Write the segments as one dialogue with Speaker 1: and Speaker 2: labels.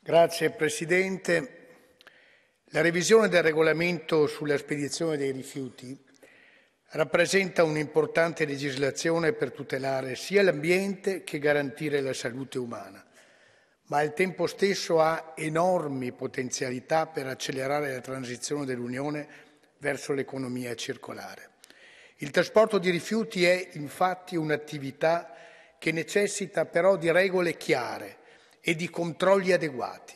Speaker 1: Grazie Presidente. La revisione del regolamento sulla spedizione dei rifiuti rappresenta un'importante legislazione per tutelare sia l'ambiente che garantire la salute umana, ma al tempo stesso ha enormi potenzialità per accelerare la transizione dell'Unione verso l'economia circolare. Il trasporto di rifiuti è infatti un'attività che necessita però di regole chiare e di controlli adeguati.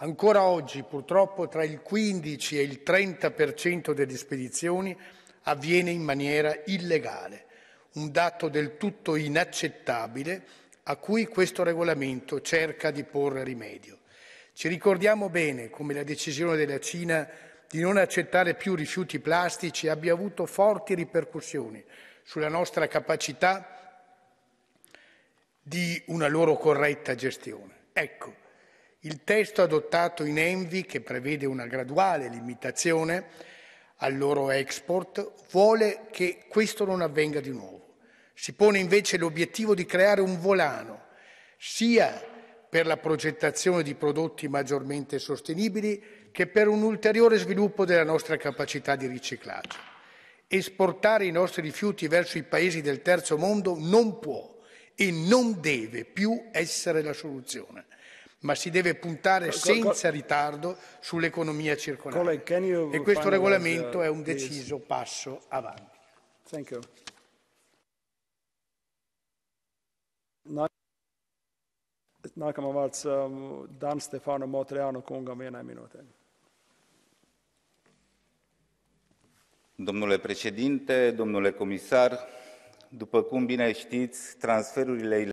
Speaker 1: Ancora oggi, purtroppo, tra il 15 e il 30% delle spedizioni avviene in maniera illegale, un dato del tutto inaccettabile a cui questo regolamento cerca di porre rimedio. Ci ricordiamo bene come la decisione della Cina di non accettare più rifiuti plastici abbia avuto forti ripercussioni sulla nostra capacità di una loro corretta gestione. Ecco, il testo adottato in Envi, che prevede una graduale limitazione al loro export, vuole che questo non avvenga di nuovo. Si pone invece l'obiettivo di creare un volano, sia per la progettazione di prodotti maggiormente sostenibili che per un ulteriore sviluppo della nostra capacità di riciclaggio. Esportare i nostri rifiuti verso i paesi del terzo mondo non può e non deve più essere la soluzione, ma si deve puntare senza ritardo sull'economia circolare. E questo regolamento è un deciso passo avanti. Thank um, Domnule președinte, domnule comisar, După cum bine știți, transferurile